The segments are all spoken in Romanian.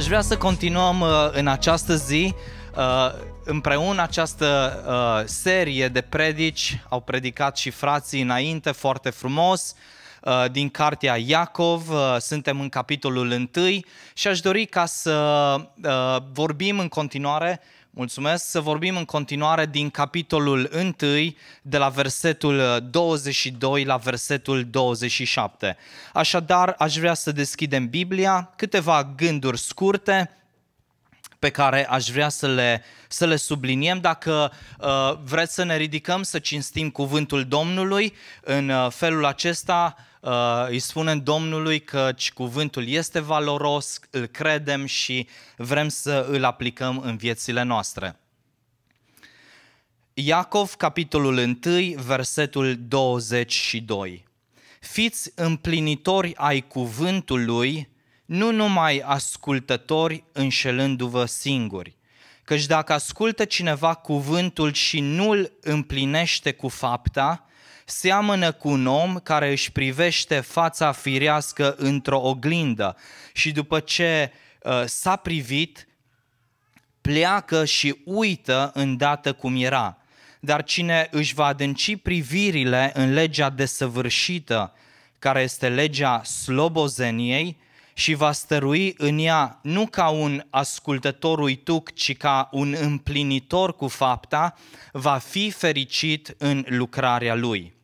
Aș vrea să continuăm uh, în această zi uh, împreună această uh, serie de predici. Au predicat și frații înainte foarte frumos din cartea Iacov, suntem în capitolul 1 și aș dori ca să vorbim în continuare Mulțumesc. Să vorbim în continuare din capitolul 1, de la versetul 22 uh, la versetul 27. Așadar, aș vrea să deschidem Biblia, câteva gânduri scurte pe care aș vrea să le, să le subliniem. Dacă uh, vreți să ne ridicăm, să cinstim cuvântul Domnului, în uh, felul acesta uh, uh, îi spunem Domnului că cuvântul este valoros, îl credem și vrem să îl aplicăm în viețile noastre. Iacov, capitolul 1, versetul 22. Fiți împlinitori ai cuvântului, nu numai ascultători înșelându-vă singuri. Căci dacă ascultă cineva cuvântul și nu îl împlinește cu fapta, seamănă cu un om care își privește fața firească într-o oglindă și după ce uh, s-a privit, pleacă și uită îndată cum era. Dar cine își va adânci privirile în legea desăvârșită, care este legea slobozeniei, și va stărui în ea nu ca un ascultător uituc, ci ca un împlinitor cu fapta, va fi fericit în lucrarea lui.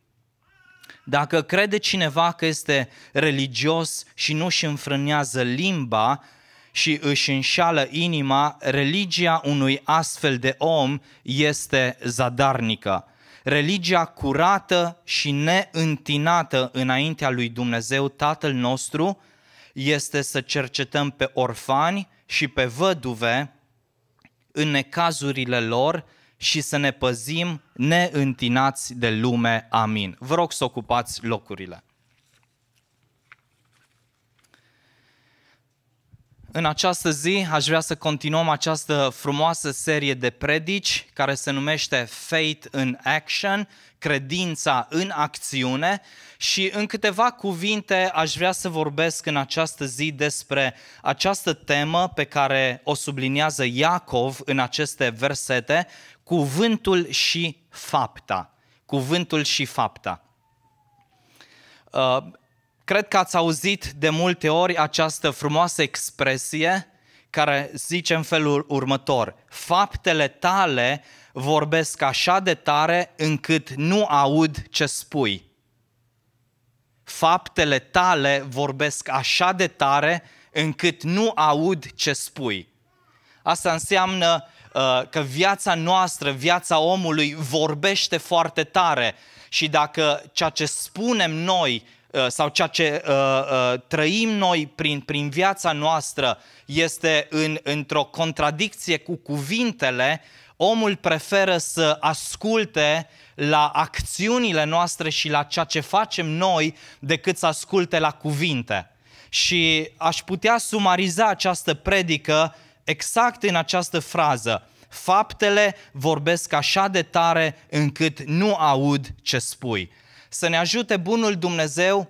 Dacă crede cineva că este religios și nu își înfrânează limba și își înșală inima, religia unui astfel de om este zadarnică. Religia curată și neîntinată înaintea lui Dumnezeu Tatăl nostru este să cercetăm pe orfani și pe văduve în necazurile lor și să ne păzim neîntinați de lume. Amin. Vă rog să ocupați locurile. În această zi aș vrea să continuăm această frumoasă serie de predici care se numește Faith in Action, credința în acțiune și în câteva cuvinte aș vrea să vorbesc în această zi despre această temă pe care o subliniază Iacov în aceste versete cuvântul și fapta. Cuvântul și fapta. Uh, cred că ați auzit de multe ori această frumoasă expresie care zice în felul următor. Faptele tale vorbesc așa de tare încât nu aud ce spui. Faptele tale vorbesc așa de tare încât nu aud ce spui. Asta înseamnă Uh, că viața noastră, viața omului vorbește foarte tare și dacă ceea ce spunem noi uh, sau ceea ce uh, uh, trăim noi prin, prin viața noastră este în, într-o contradicție cu cuvintele, omul preferă să asculte la acțiunile noastre și la ceea ce facem noi decât să asculte la cuvinte. Și aș putea sumariza această predică exact în această frază. Faptele vorbesc așa de tare încât nu aud ce spui. Să ne ajute bunul Dumnezeu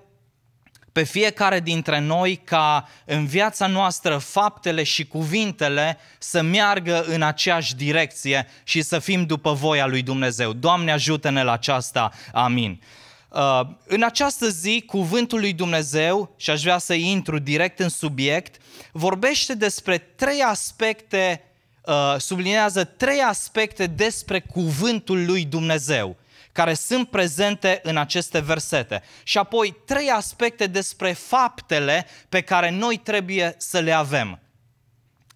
pe fiecare dintre noi ca în viața noastră faptele și cuvintele să meargă în aceeași direcție și să fim după voia lui Dumnezeu. Doamne ajută-ne la aceasta. Amin. Uh, în această zi, cuvântul lui Dumnezeu, și aș vrea să intru direct în subiect, vorbește despre trei aspecte, uh, sublinează trei aspecte despre cuvântul lui Dumnezeu care sunt prezente în aceste versete. Și apoi trei aspecte despre faptele pe care noi trebuie să le avem.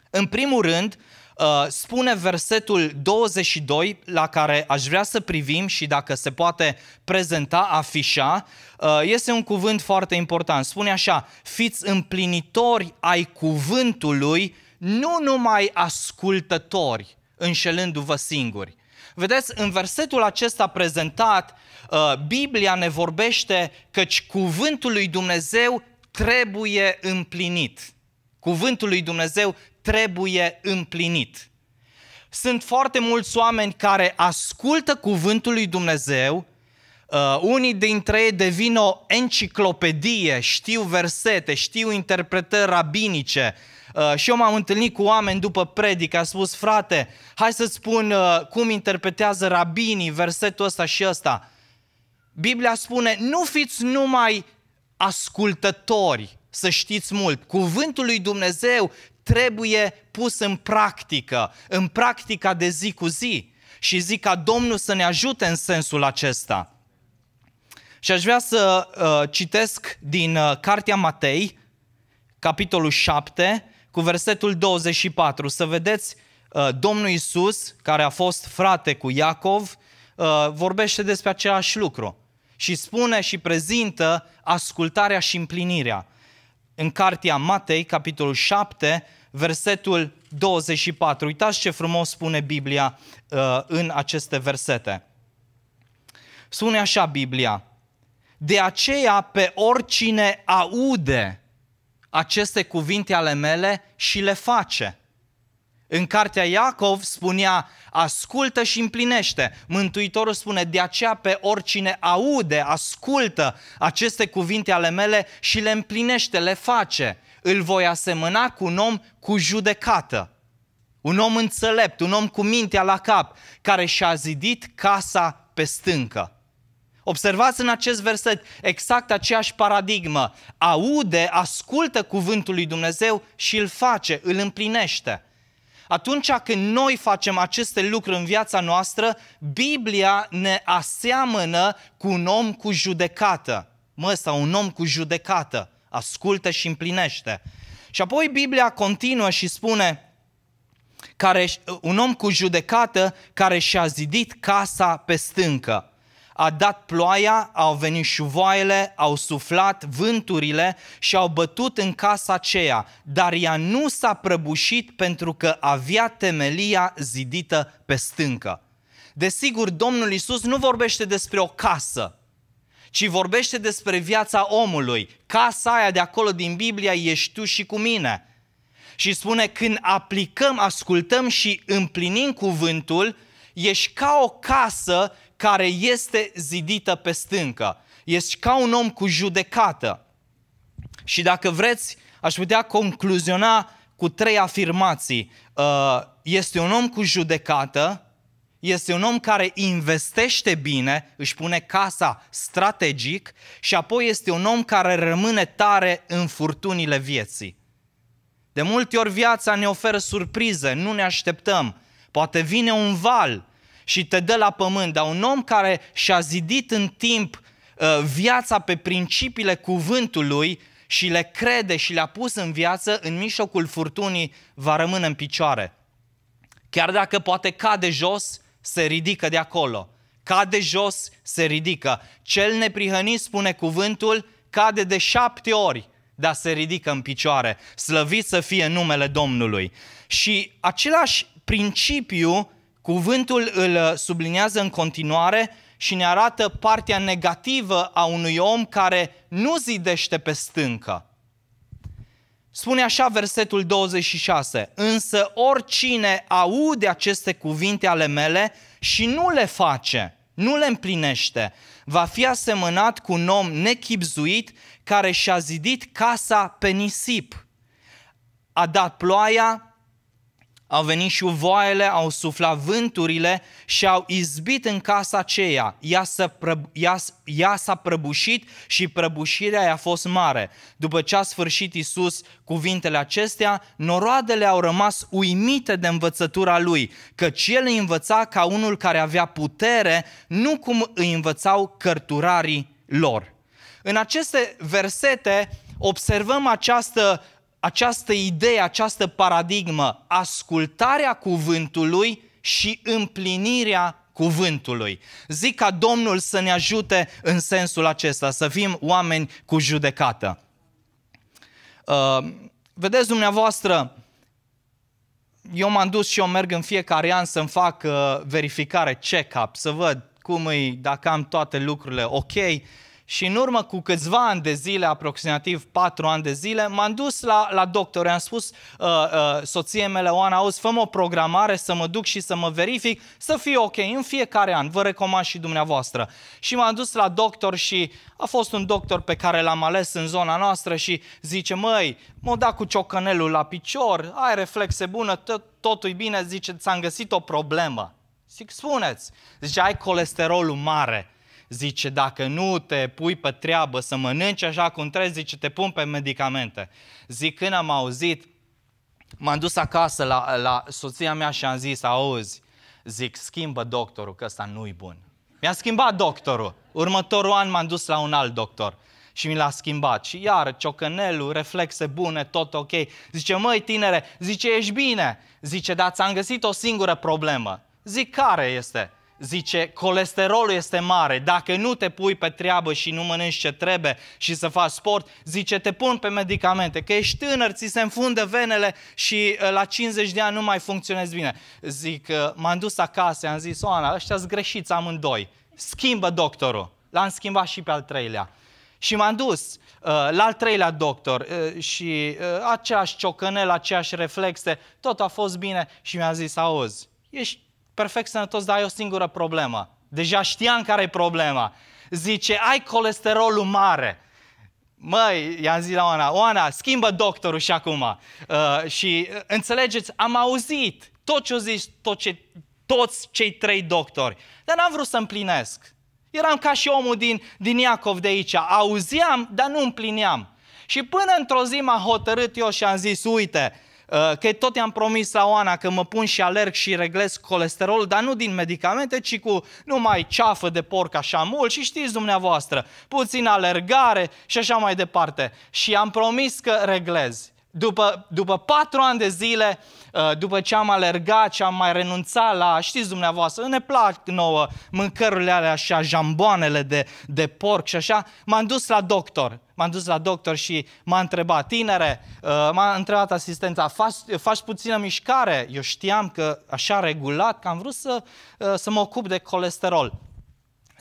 În primul rând, Uh, spune versetul 22 la care aș vrea să privim și dacă se poate prezenta, afișa, uh, este un cuvânt foarte important. Spune așa, fiți împlinitori ai cuvântului, nu numai ascultători, înșelându-vă singuri. Vedeți, în versetul acesta prezentat, uh, Biblia ne vorbește căci cuvântul lui Dumnezeu trebuie împlinit. Cuvântul lui Dumnezeu trebuie împlinit. Sunt foarte mulți oameni care ascultă cuvântul lui Dumnezeu, Uh, unii dintre ei devin o enciclopedie, știu versete, știu interpretări rabinice. Uh, și eu m-am întâlnit cu oameni după predică, a spus, frate, hai să spun uh, cum interpretează rabinii versetul ăsta și ăsta. Biblia spune, nu fiți numai ascultători, să știți mult. Cuvântul lui Dumnezeu trebuie pus în practică, în practica de zi cu zi. Și zic ca Domnul să ne ajute în sensul acesta. Și aș vrea să uh, citesc din uh, Cartea Matei, capitolul 7, cu versetul 24. Să vedeți, uh, Domnul Isus, care a fost frate cu Iacov, uh, vorbește despre același lucru și spune și prezintă ascultarea și împlinirea în cartea Matei, capitolul 7, versetul 24. Uitați ce frumos spune Biblia uh, în aceste versete. Spune așa Biblia, de aceea pe oricine aude aceste cuvinte ale mele și le face – în cartea Iacov spunea, ascultă și împlinește. Mântuitorul spune, de aceea pe oricine aude, ascultă aceste cuvinte ale mele și le împlinește, le face. Îl voi asemăna cu un om cu judecată. Un om înțelept, un om cu mintea la cap, care și-a zidit casa pe stâncă. Observați în acest verset exact aceeași paradigmă. Aude, ascultă cuvântul lui Dumnezeu și îl face, îl împlinește. Atunci când noi facem aceste lucruri în viața noastră, Biblia ne aseamănă cu un om cu judecată. Mă, sau un om cu judecată. Ascultă și împlinește. Și apoi Biblia continuă și spune, care, un om cu judecată care și-a zidit casa pe stâncă a dat ploaia, au venit șuvoaiele, au suflat vânturile și au bătut în casa aceea, dar ea nu s-a prăbușit pentru că avea temelia zidită pe stâncă. Desigur, Domnul Isus nu vorbește despre o casă, ci vorbește despre viața omului. Casa aia de acolo din Biblia ești tu și cu mine. Și spune, când aplicăm, ascultăm și împlinim cuvântul, ești ca o casă care este zidită pe stâncă. Ești ca un om cu judecată. Și dacă vreți, aș putea concluziona cu trei afirmații. Uh, este un om cu judecată, este un om care investește bine, își pune casa strategic și apoi este un om care rămâne tare în furtunile vieții. De multe ori viața ne oferă surprize, nu ne așteptăm. Poate vine un val, și te dă la pământ, dar un om care și-a zidit în timp uh, viața pe principiile cuvântului și le crede și le-a pus în viață, în mijlocul furtunii va rămâne în picioare. Chiar dacă poate cade jos, se ridică de acolo. Cade jos, se ridică. Cel neprihănit spune cuvântul, cade de șapte ori, dar se ridică în picioare. Slăvit să fie numele Domnului. Și același principiu Cuvântul îl uh, sublinează în continuare și ne arată partea negativă a unui om care nu zidește pe stâncă. Spune așa versetul 26, însă oricine aude aceste cuvinte ale mele și nu le face, nu le împlinește, va fi asemănat cu un om nechipzuit care și-a zidit casa pe nisip. A dat ploaia, au venit și voaiele, au suflat vânturile și au izbit în casa aceea. Ea s-a, prăb- ea, ea s-a prăbușit și prăbușirea i-a fost mare. După ce a sfârșit Isus cuvintele acestea, noroadele au rămas uimite de învățătura lui, căci el îi învăța ca unul care avea putere, nu cum îi învățau cărturarii lor. În aceste versete observăm această această idee, această paradigmă, ascultarea cuvântului și împlinirea cuvântului. Zic ca Domnul să ne ajute în sensul acesta, să fim oameni cu judecată. Uh, vedeți dumneavoastră, eu m-am dus și eu merg în fiecare an să-mi fac uh, verificare, check-up, să văd cum e, dacă am toate lucrurile ok. Și în urmă cu câțiva ani de zile, aproximativ patru ani de zile, m-am dus la, la doctor. I-am spus uh, uh, soție mele, Oana, auzi, fă o programare să mă duc și să mă verific, să fie ok în fiecare an. Vă recomand și dumneavoastră. Și m-am dus la doctor și a fost un doctor pe care l-am ales în zona noastră și zice, măi, mă da cu ciocănelul la picior, ai reflexe bună, tot, totul e bine, zice, ți-am găsit o problemă. Zic, spuneți. Zice, ai colesterolul mare zice, dacă nu te pui pe treabă să mănânci așa cum trebuie, zice, te pun pe medicamente. Zic, când am auzit, m-am dus acasă la, la soția mea și am zis, auzi, zic, schimbă doctorul, că ăsta nu-i bun. Mi-a schimbat doctorul. Următorul an m-am dus la un alt doctor și mi l-a schimbat. Și iar ciocănelul, reflexe bune, tot ok. Zice, măi tinere, zice, ești bine. Zice, dar ți-am găsit o singură problemă. Zic, care este? zice, colesterolul este mare, dacă nu te pui pe treabă și nu mănânci ce trebuie și să faci sport, zice, te pun pe medicamente, că ești tânăr, ți se înfundă venele și uh, la 50 de ani nu mai funcționezi bine. Zic, uh, m-am dus acasă, am zis, Oana, ăștia sunt greșiți amândoi, schimbă doctorul. L-am schimbat și pe al treilea. Și m-am dus uh, la al treilea doctor uh, și uh, aceeași ciocănel, aceeași reflexe, tot a fost bine și mi-a zis, auzi, ești perfect sănătos, dar ai o singură problemă. Deja știam care e problema. Zice, ai colesterolul mare. Măi, i-am zis la Oana, Oana, schimbă doctorul și acum. Uh, și uh, înțelegeți, am auzit tot ce au zis tot ce, toți cei trei doctori, dar n-am vrut să împlinesc. Eram ca și omul din, din Iacov de aici, auzeam, dar nu împlineam. Și până într-o zi m-am hotărât eu și am zis, uite, Uh, că tot i-am promis la Oana că mă pun și alerg și reglez colesterol, dar nu din medicamente, ci cu numai ceafă de porc așa mult și știți dumneavoastră, puțin alergare și așa mai departe. Și am promis că reglez. După, după patru ani de zile, uh, după ce am alergat și am mai renunțat la, știți dumneavoastră, ne plac nouă mâncărurile alea așa, jamboanele de, de porc și așa, m-am dus la doctor. M-am dus la doctor și m-a întrebat, tinere, uh, m-a întrebat asistența, faci, faci puțină mișcare? Eu știam că așa regulat, că am vrut să, uh, să mă ocup de colesterol.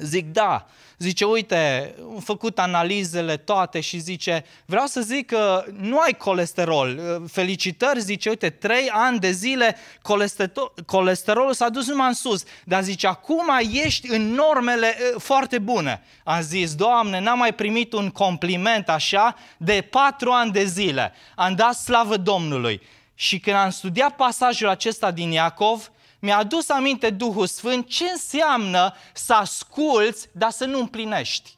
Zic, da. Zice, uite, am făcut analizele toate și zice, vreau să zic că nu ai colesterol. Felicitări, zice, uite, trei ani de zile colesterolul s-a dus numai în sus. Dar zice, acum ești în normele foarte bune. a zis, Doamne, n-am mai primit un compliment așa de patru ani de zile. Am dat slavă Domnului. Și când am studiat pasajul acesta din Iacov, mi-a adus aminte Duhul Sfânt ce înseamnă să asculți, dar să nu împlinești.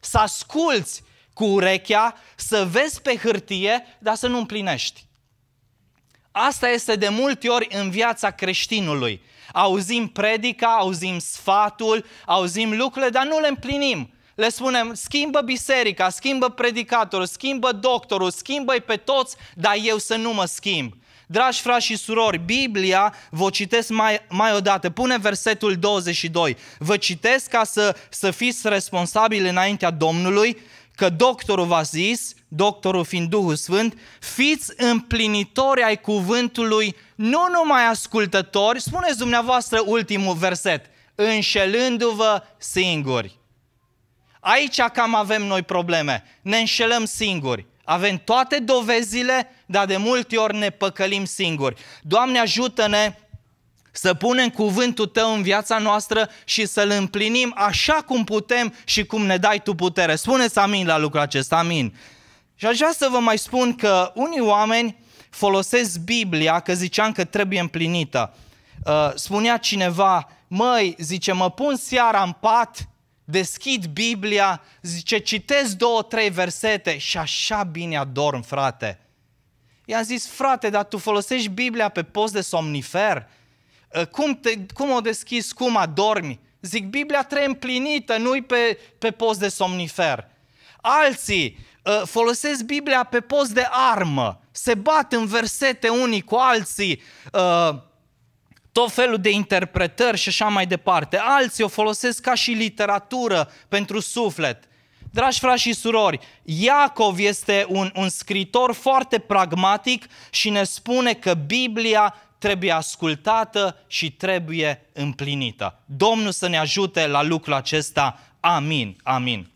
Să asculți cu urechea, să vezi pe hârtie, dar să nu împlinești. Asta este de multe ori în viața creștinului. Auzim predica, auzim sfatul, auzim lucrurile, dar nu le împlinim. Le spunem, schimbă biserica, schimbă predicatorul, schimbă doctorul, schimbă-i pe toți, dar eu să nu mă schimb. Dragi frați și surori, Biblia, vă citesc mai, mai odată, pune versetul 22. Vă citesc ca să, să fiți responsabili înaintea Domnului, că doctorul v-a zis, doctorul fiind Duhul Sfânt, fiți împlinitori ai cuvântului, nu numai ascultători, spuneți dumneavoastră ultimul verset, înșelându-vă singuri. Aici cam avem noi probleme, ne înșelăm singuri. Avem toate dovezile, dar de multe ori ne păcălim singuri. Doamne ajută-ne să punem cuvântul Tău în viața noastră și să-L împlinim așa cum putem și cum ne dai Tu putere. Spuneți amin la lucrul acesta, amin. Și aș vrea să vă mai spun că unii oameni folosesc Biblia, că ziceam că trebuie împlinită. Uh, spunea cineva, măi, zice, mă pun seara în pat deschid Biblia, zice, citesc două, trei versete și așa bine adorm, frate. I-am zis, frate, dar tu folosești Biblia pe post de somnifer? Ă, cum, te, cum o deschizi, cum adormi? Zic, Biblia trebuie împlinită, nu-i pe, pe post de somnifer. Alții ă, folosesc Biblia pe post de armă, se bat în versete unii cu alții, ă, tot felul de interpretări și așa mai departe. Alții o folosesc ca și literatură pentru suflet. Dragi frați și surori, Iacov este un, un scritor foarte pragmatic și ne spune că Biblia trebuie ascultată și trebuie împlinită. Domnul să ne ajute la lucrul acesta. Amin, amin.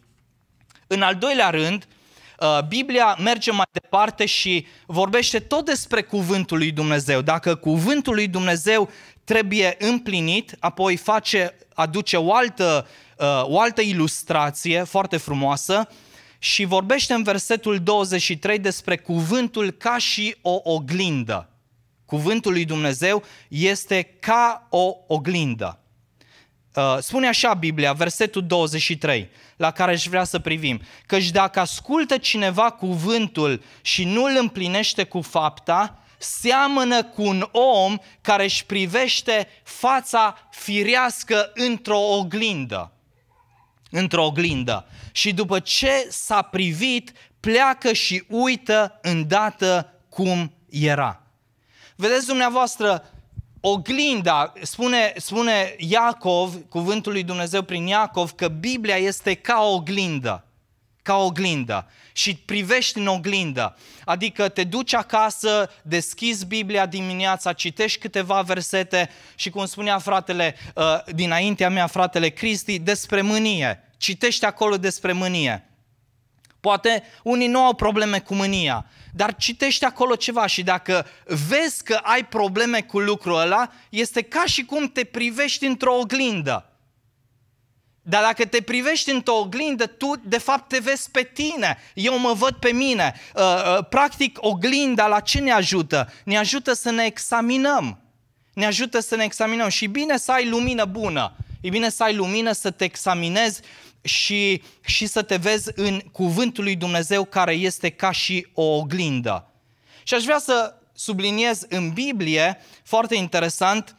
În al doilea rând, uh, Biblia merge mai departe și vorbește tot despre cuvântul lui Dumnezeu. Dacă cuvântul lui Dumnezeu trebuie împlinit, apoi face, aduce o altă, uh, o altă ilustrație foarte frumoasă și vorbește în versetul 23 despre cuvântul ca și o oglindă. Cuvântul lui Dumnezeu este ca o oglindă. Uh, spune așa Biblia, versetul 23, la care își vrea să privim. Căci dacă ascultă cineva cuvântul și nu îl împlinește cu fapta, seamănă cu un om care își privește fața firească într-o oglindă. Într-o oglindă. Și după ce s-a privit, pleacă și uită îndată cum era. Vedeți dumneavoastră, oglinda, spune, spune Iacov, cuvântul lui Dumnezeu prin Iacov, că Biblia este ca o oglindă ca oglindă și privești în oglindă. Adică te duci acasă, deschizi Biblia dimineața, citești câteva versete și cum spunea fratele, uh, dinaintea mea, fratele Cristi, despre mânie. Citești acolo despre mânie. Poate unii nu au probleme cu mânia, dar citești acolo ceva și dacă vezi că ai probleme cu lucrul ăla, este ca și cum te privești într-o oglindă. Dar dacă te privești într-o oglindă, tu de fapt te vezi pe tine. Eu mă văd pe mine. Uh, uh, practic, oglinda la ce ne ajută? Ne ajută să ne examinăm. Ne ajută să ne examinăm. Și bine să ai lumină bună. E bine să ai lumină, să te examinezi și, și să te vezi în cuvântul lui Dumnezeu care este ca și o oglindă. Și aș vrea să subliniez în Biblie, foarte interesant,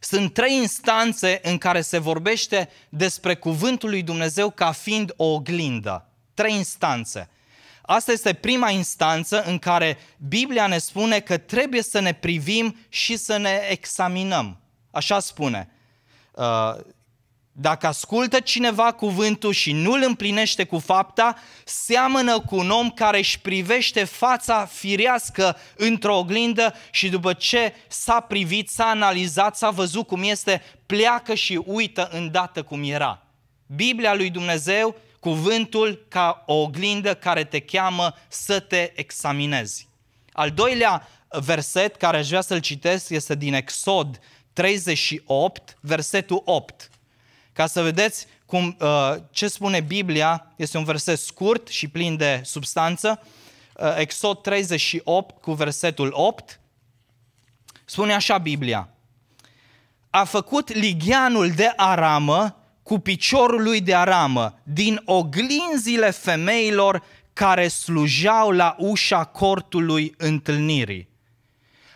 sunt trei instanțe în care se vorbește despre cuvântul lui Dumnezeu ca fiind o oglindă. Trei instanțe. Asta este prima instanță în care Biblia ne spune că trebuie să ne privim și să ne examinăm. Așa spune. Uh, dacă ascultă cineva cuvântul și nu îl împlinește cu fapta, seamănă cu un om care își privește fața firească într-o oglindă și după ce s-a privit, s-a analizat, s-a văzut cum este, pleacă și uită îndată cum era. Biblia lui Dumnezeu, cuvântul ca o oglindă care te cheamă să te examinezi. Al doilea verset care aș vrea să-l citesc este din Exod 38, versetul 8 ca să vedeți cum, uh, ce spune Biblia, este un verset scurt și plin de substanță. Uh, Exod 38 cu versetul 8 spune așa Biblia. A făcut ligianul de aramă cu piciorul lui de aramă din oglinzile femeilor care slujeau la ușa cortului întâlnirii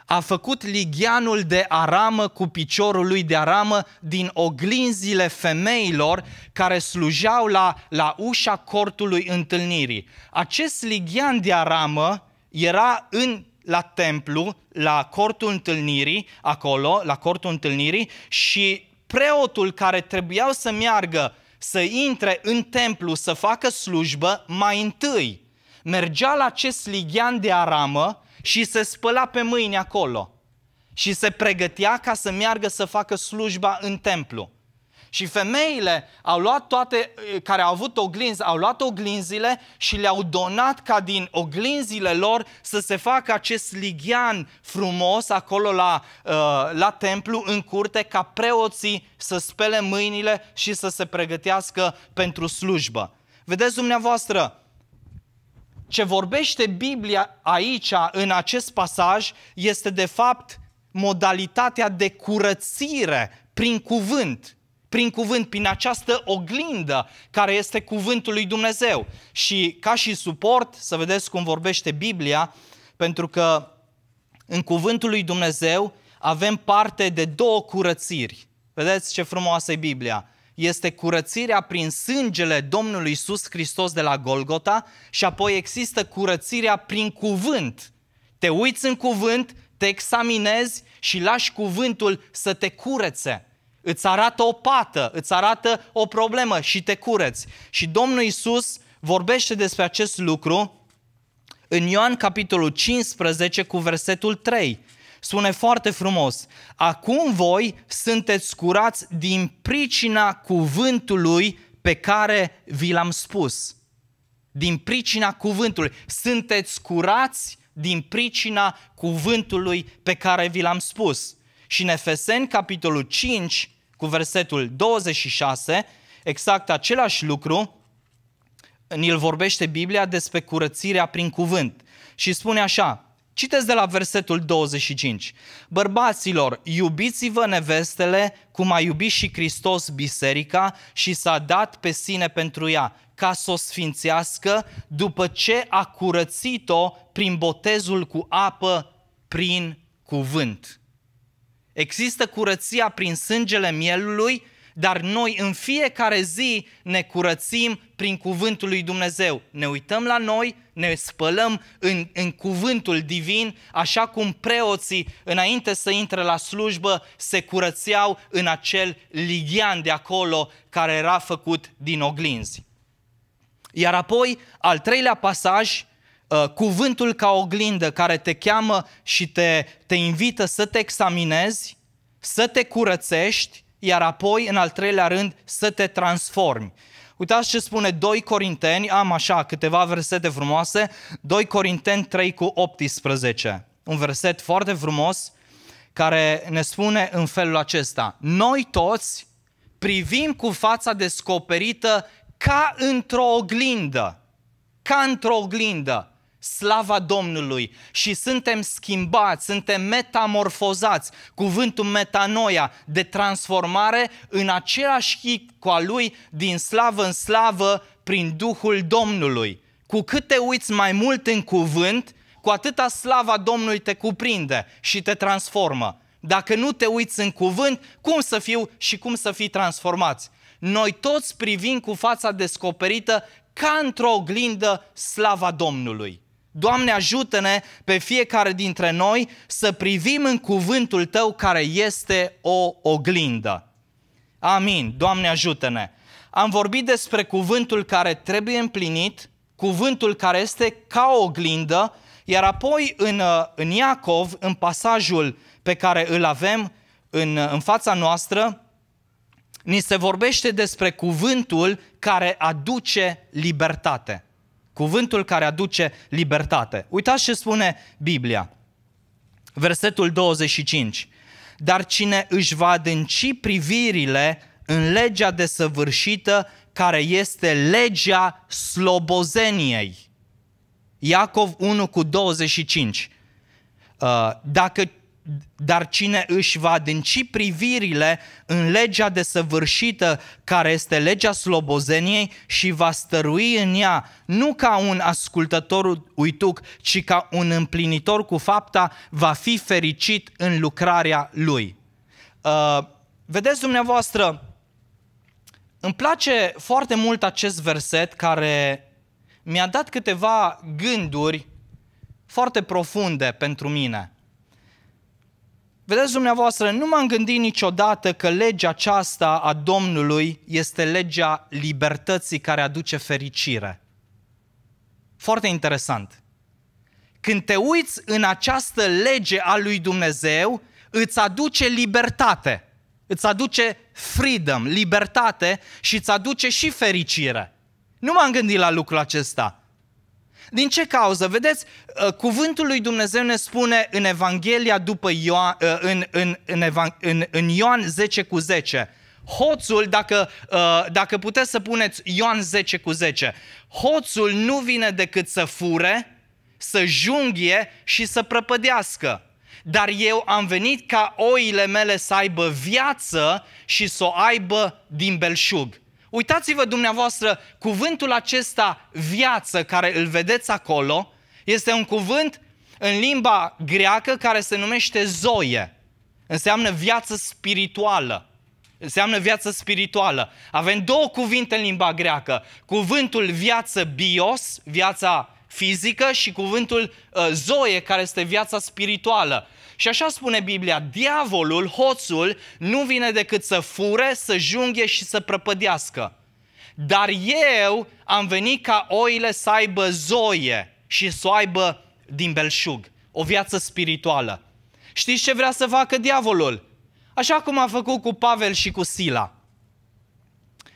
a făcut ligianul de aramă cu piciorul lui de aramă din oglinzile femeilor care slujeau la, la ușa cortului întâlnirii. Acest ligian de aramă era în la templu, la cortul întâlnirii, acolo, la cortul întâlnirii și preotul care trebuiau să meargă, să intre în templu, să facă slujbă, mai întâi mergea la acest ligian de aramă și se spăla pe mâini acolo și se pregătea ca să meargă să facă slujba în templu. Și femeile au luat toate, eh, care au avut oglinzi, au luat oglinzile și le-au donat ca din oglinzile lor să se facă acest lighean frumos acolo la, eh, la templu, în curte, ca preoții să spele mâinile și să se pregătească pentru slujbă. Vedeți dumneavoastră, ce vorbește Biblia aici, în acest pasaj, este de fapt modalitatea de curățire prin cuvânt, prin cuvânt, prin această oglindă care este cuvântul lui Dumnezeu. Și ca și suport, să vedeți cum vorbește Biblia, pentru că în cuvântul lui Dumnezeu avem parte de două curățiri. Vedeți ce frumoasă e Biblia este curățirea prin sângele Domnului Isus Hristos de la Golgota și apoi există curățirea prin cuvânt. Te uiți în cuvânt, te examinezi și lași cuvântul să te curețe. Îți arată o pată, îți arată o problemă și te cureți. Și Domnul Isus vorbește despre acest lucru în Ioan capitolul 15 cu versetul 3 spune foarte frumos, acum voi sunteți curați din pricina cuvântului pe care vi l-am spus. Din pricina cuvântului. Sunteți curați din pricina cuvântului pe care vi l-am spus. Și în Efeseni, capitolul 5, cu versetul 26, exact același lucru, îl vorbește Biblia despre curățirea prin cuvânt. Și spune așa, Citeți de la versetul 25. Bărbaților, iubiți-vă nevestele cum a iubit și Hristos biserica și s-a dat pe sine pentru ea, ca să o sfințească după ce a curățit-o prin botezul cu apă, prin cuvânt. Există curăția prin sângele mielului dar noi în fiecare zi ne curățim prin cuvântul lui Dumnezeu. Ne uităm la noi, ne spălăm în, în cuvântul divin, așa cum preoții, înainte să intre la slujbă, se curățeau în acel lighean de acolo care era făcut din oglinzi. Iar apoi, al treilea pasaj, uh, cuvântul ca oglindă care te cheamă și te, te invită să te examinezi, să te curățești iar apoi, în al treilea rând, să te transformi. Uitați ce spune 2 Corinteni, am așa câteva versete frumoase, 2 Corinteni 3 cu 18, un verset foarte frumos care ne spune în felul acesta, noi toți privim cu fața descoperită ca într-o oglindă, ca într-o oglindă, slava Domnului și suntem schimbați, suntem metamorfozați, cuvântul metanoia de transformare în același chip cu a lui din slavă în slavă prin Duhul Domnului. Cu cât te uiți mai mult în cuvânt, cu atâta slava Domnului te cuprinde și te transformă. Dacă nu te uiți în cuvânt, cum să fiu și cum să fii transformați? Noi toți privim cu fața descoperită ca într-o oglindă slava Domnului. Doamne, ajută-ne pe fiecare dintre noi să privim în cuvântul Tău care este o oglindă. Amin. Doamne, ajută-ne. Am vorbit despre cuvântul care trebuie împlinit, cuvântul care este ca o oglindă, iar apoi în, în Iacov, în pasajul pe care îl avem în, în fața noastră, ni se vorbește despre cuvântul care aduce libertate. Cuvântul care aduce libertate. Uitați ce spune Biblia. Versetul 25. Dar cine își va adânci privirile în legea desăvârșită care este legea slobozeniei. Iacov 1 cu 25. Uh, dacă dar cine își va adânci privirile în legea desăvârșită care este legea slobozeniei și va stărui în ea, nu ca un ascultător uituc, ci ca un împlinitor cu fapta, va fi fericit în lucrarea lui. Uh, vedeți dumneavoastră, îmi place foarte mult acest verset care mi-a dat câteva gânduri foarte profunde pentru mine – Vedeți dumneavoastră, nu m-am gândit niciodată că legea aceasta a Domnului este legea libertății care aduce fericire. Foarte interesant. Când te uiți în această lege a lui Dumnezeu, îți aduce libertate, îți aduce freedom, libertate și îți aduce și fericire. Nu m-am gândit la lucrul acesta. Din ce cauză? Vedeți, uh, cuvântul lui Dumnezeu ne spune în Evanghelia după Ioan, uh, în, în, în, în, în Ioan 10 cu 10. Hoțul, dacă, uh, dacă puteți să puneți Ioan 10 cu 10, hoțul nu vine decât să fure, să junghie și să prăpădească. Dar eu am venit ca oile mele să aibă viață și să o aibă din belșug. Uitați-vă dumneavoastră, cuvântul acesta, viață, care îl vedeți acolo, este un cuvânt în limba greacă care se numește zoie. Înseamnă viață spirituală. Înseamnă viață spirituală. Avem două cuvinte în limba greacă. Cuvântul viață bios, viața fizică și cuvântul uh, zoie zoe, care este viața spirituală. Și așa spune Biblia, diavolul, hoțul, nu vine decât să fure, să junghe și să prăpădească. Dar eu am venit ca oile să aibă zoie și să o aibă din belșug, o viață spirituală. Știți ce vrea să facă diavolul? Așa cum a făcut cu Pavel și cu Sila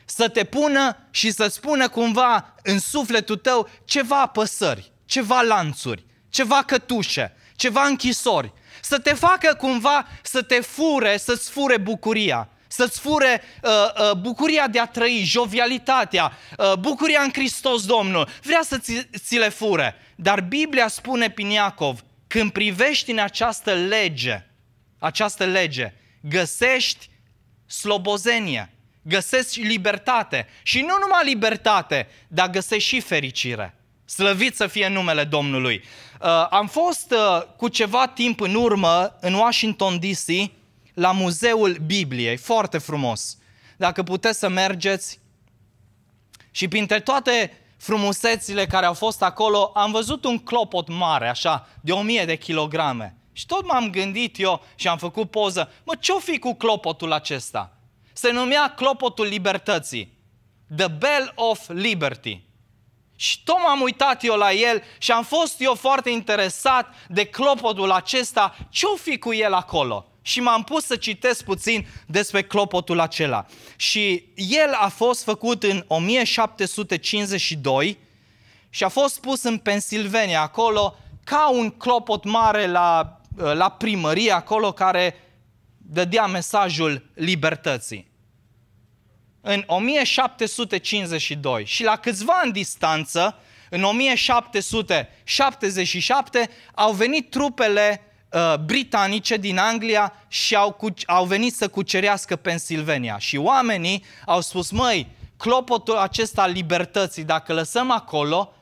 să te pună și să spună cumva în sufletul tău ceva păsări, ceva lanțuri, ceva cătușe, ceva închisori, să te facă cumva să te fure, să-ți fure bucuria, să-ți fure uh, uh, bucuria de a trăi, jovialitatea, uh, bucuria în Hristos Domnul. Vrea să ți, ți le fure. Dar Biblia spune prin Iacov, când privești în această lege, această lege, găsești slobozenie, găsești libertate. Și nu numai libertate, dar găsești și fericire. Slăvit să fie numele Domnului. Uh, am fost uh, cu ceva timp în urmă în Washington DC la Muzeul Bibliei, foarte frumos. Dacă puteți să mergeți și printre toate frumusețile care au fost acolo, am văzut un clopot mare, așa, de o de kilograme. Și tot m-am gândit eu și am făcut poză, mă, ce-o fi cu clopotul acesta? se numea clopotul libertății. The Bell of Liberty. Și tot m-am uitat eu la el și am fost eu foarte interesat de clopotul acesta, ce-o fi cu el acolo? Și m-am pus să citesc puțin despre clopotul acela. Și el a fost făcut în 1752 și a fost pus în Pennsylvania, acolo, ca un clopot mare la, la primărie, acolo care dădea mesajul libertății. În 1752 și la câțiva în distanță, în 1777, au venit trupele uh, britanice din Anglia și au, au venit să cucerească Pennsylvania. Și oamenii au spus, măi, clopotul acesta libertății, dacă lăsăm acolo,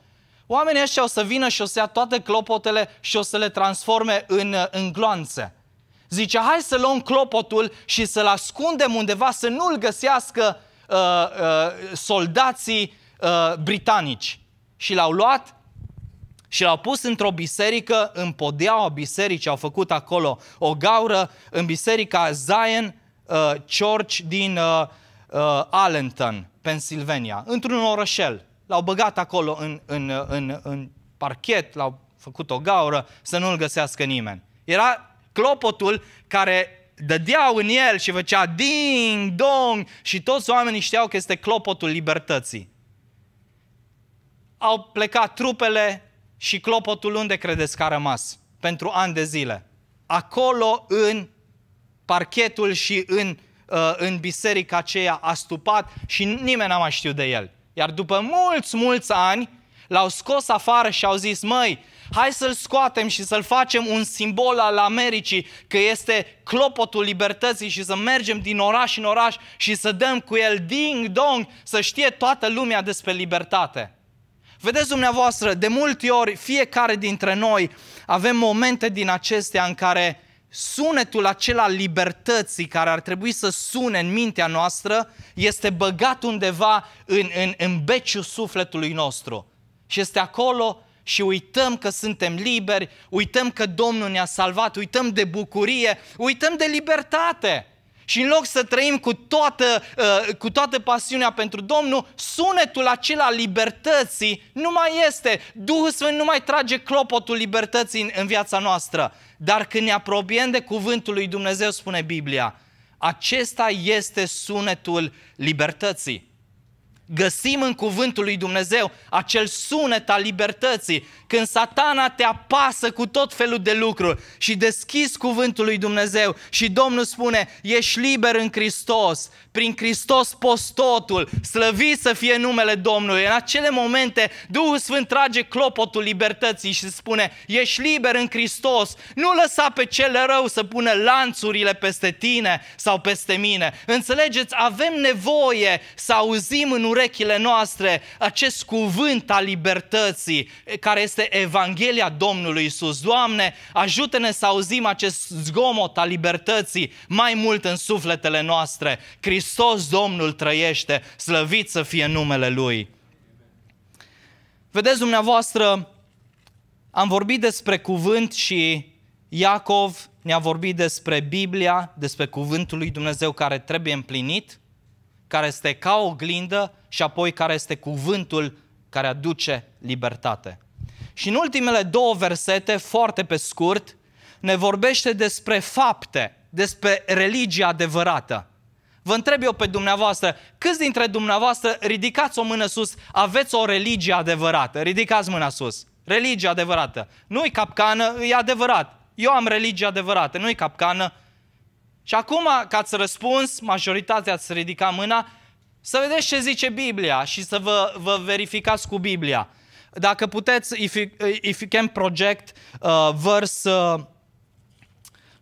oamenii ăștia o să vină și o să ia toate clopotele și o să le transforme în, uh, în gloanțe zice, hai să luăm clopotul și să-l ascundem undeva, să nu-l găsească uh, uh, soldații uh, britanici. Și l-au luat și l-au pus într-o biserică, în podeaua bisericii, au făcut acolo o gaură în biserica Zion uh, Church din uh, uh, Allenton, Pennsylvania, într-un orășel. L-au băgat acolo în, în, în, în parchet, l-au făcut o gaură să nu-l găsească nimeni. Era clopotul care dădeau în el și făcea ding, dong și toți oamenii știau că este clopotul libertății. Au plecat trupele și clopotul unde credeți că a rămas? Pentru ani de zile. Acolo în parchetul și în, uh, în biserica aceea a stupat și nimeni n-a mai știut de el. Iar după mulți, mulți ani, l-au scos afară și au zis, măi, hai să-l scoatem și să-l facem un simbol al Americii, că este clopotul libertății și să mergem din oraș în oraș și să dăm cu el ding-dong, să știe toată lumea despre libertate. Vedeți dumneavoastră, de multe ori fiecare dintre noi avem momente din acestea în care sunetul acela libertății care ar trebui să sune în mintea noastră este băgat undeva în, în, în beciul sufletului nostru. Și este acolo și uităm că suntem liberi, uităm că Domnul ne-a salvat, uităm de bucurie, uităm de libertate. Și în loc să trăim cu toată, uh, cu toată pasiunea pentru Domnul, sunetul acela libertății nu mai este. Duhul Sfânt nu mai trage clopotul libertății în, în viața noastră. Dar când ne apropiem de cuvântul lui Dumnezeu, spune Biblia, acesta este sunetul libertății. Găsim în cuvântul lui Dumnezeu acel sunet al libertății, când satana te apasă cu tot felul de lucruri și deschizi cuvântul lui Dumnezeu și Domnul spune, ești liber în Hristos, prin Hristos poți totul, slăvi să fie numele Domnului. În acele momente Duhul Sfânt trage clopotul libertății și spune, ești liber în Hristos, nu lăsa pe cel rău să pună lanțurile peste tine sau peste mine. Înțelegeți, avem nevoie să auzim în urechile noastre acest cuvânt al libertății, care este Evanghelia Domnului Isus. Doamne, ajută-ne să auzim acest zgomot al libertății mai mult în sufletele noastre. Hristos Domnul trăiește, slăvit să fie numele Lui. Vedeți dumneavoastră, am vorbit despre cuvânt și Iacov ne-a vorbit despre Biblia, despre cuvântul lui Dumnezeu care trebuie împlinit – care este ca o oglindă și apoi care este cuvântul care aduce libertate. Și în ultimele două versete, foarte pe scurt, ne vorbește despre fapte, despre religia adevărată. Vă întreb eu pe dumneavoastră, câți dintre dumneavoastră ridicați o mână sus, aveți o religie adevărată? Ridicați mâna sus. Religie adevărată. Nu-i capcană, e adevărat. Eu am religie adevărată, nu-i capcană, și acum că ați răspuns, majoritatea ați ridicat mâna, să vedeți ce zice Biblia și să vă, vă verificați cu Biblia. Dacă puteți, if you, if you can project uh, verse uh,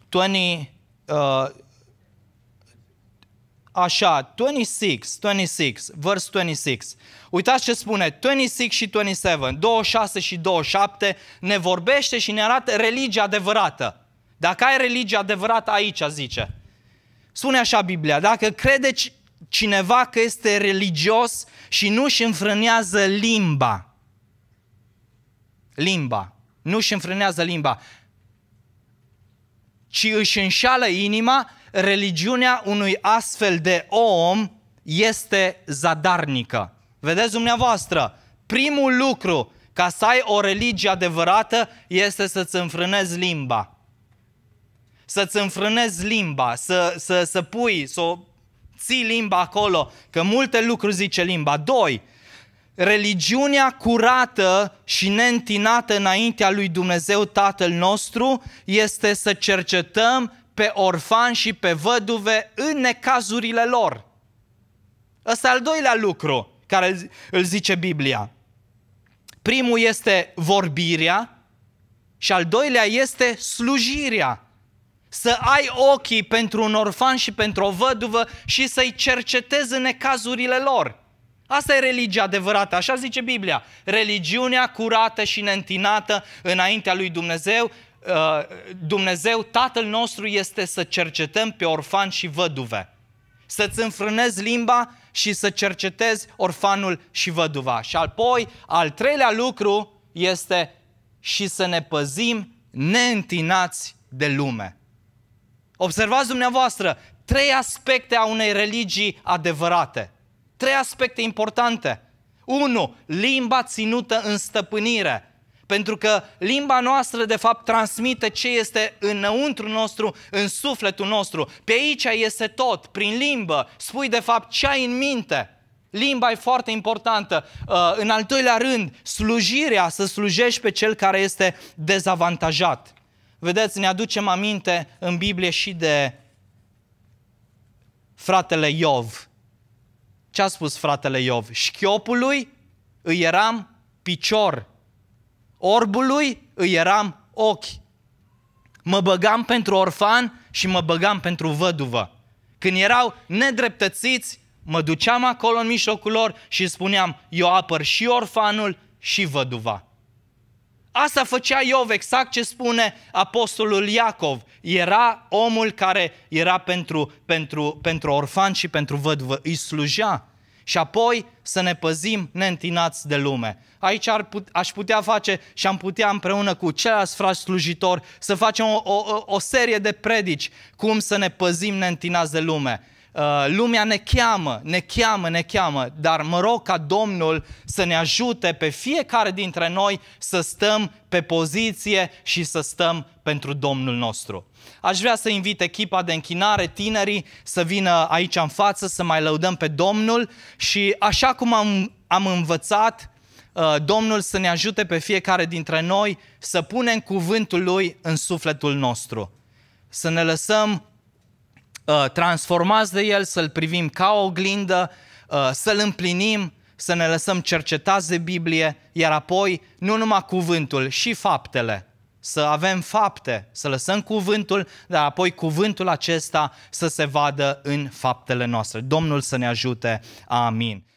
20, uh, așa, 26, 26, verse 26. Uitați ce spune, 26 și 27, 26 și 27 ne vorbește și ne arată religia adevărată. Dacă ai religie adevărată aici, zice. Spune așa Biblia, dacă crede cineva că este religios și nu își înfrânează limba, limba, nu își înfrânează limba, ci își înșală inima, religiunea unui astfel de om este zadarnică. Vedeți dumneavoastră, primul lucru ca să ai o religie adevărată este să-ți înfrânezi limba să-ți înfrânezi limba, să, să, să pui, să o ții limba acolo, că multe lucruri zice limba. Doi, religiunea curată și neîntinată înaintea lui Dumnezeu Tatăl nostru este să cercetăm pe orfani și pe văduve în necazurile lor. Ăsta e al doilea lucru care îl zice Biblia. Primul este vorbirea și al doilea este slujirea să ai ochii pentru un orfan și pentru o văduvă și să-i cercetezi în necazurile lor. Asta e religia adevărată, așa zice Biblia. Religiunea curată și neîntinată înaintea lui Dumnezeu, uh, Dumnezeu, Tatăl nostru este să cercetăm pe orfan și văduve. Să-ți înfrânezi limba și să cercetezi orfanul și văduva. Și apoi, al treilea lucru este și să ne păzim neîntinați de lume. Observați dumneavoastră trei aspecte a unei religii adevărate. Trei aspecte importante. Unu, Limba ținută în stăpânire. Pentru că limba noastră, de fapt, transmite ce este înăuntru nostru, în sufletul nostru. Pe aici este tot, prin limbă. Spui, de fapt, ce ai în minte. Limba e foarte importantă. Uh, în al doilea rând, slujirea, să slujești pe cel care este dezavantajat. Vedeți, ne aducem aminte în Biblie și de fratele Iov. Ce a spus fratele Iov? Șchiopului îi eram picior, orbului îi eram ochi. Mă băgam pentru orfan și mă băgam pentru văduvă. Când erau nedreptățiți, mă duceam acolo în mijlocul lor și spuneam, eu apăr și orfanul și văduva. Asta făcea Iov, exact ce spune apostolul Iacov. Era omul care era pentru, pentru, pentru orfan și pentru vădvă, îi slujea. Și apoi să ne păzim neîntinați de lume. Aici ar put, aș putea face și am putea împreună cu ceilalți frați slujitori să facem o, o, o serie de predici cum să ne păzim neîntinați de lume. Uh, lumea ne cheamă, ne cheamă, ne cheamă, dar mă rog ca Domnul să ne ajute pe fiecare dintre noi să stăm pe poziție și să stăm pentru Domnul nostru. Aș vrea să invit echipa de închinare, tinerii, să vină aici în față, să mai lăudăm pe Domnul și așa cum am, am învățat, uh, Domnul să ne ajute pe fiecare dintre noi să punem cuvântul Lui în sufletul nostru. Să ne lăsăm Uh, transformați de El, să-L privim ca o oglindă, uh, să-L împlinim, să ne lăsăm cercetați de Biblie, iar apoi nu numai cuvântul, și faptele. Să avem fapte, să lăsăm cuvântul, dar apoi cuvântul acesta să se vadă în faptele noastre. Domnul să ne ajute. Amin.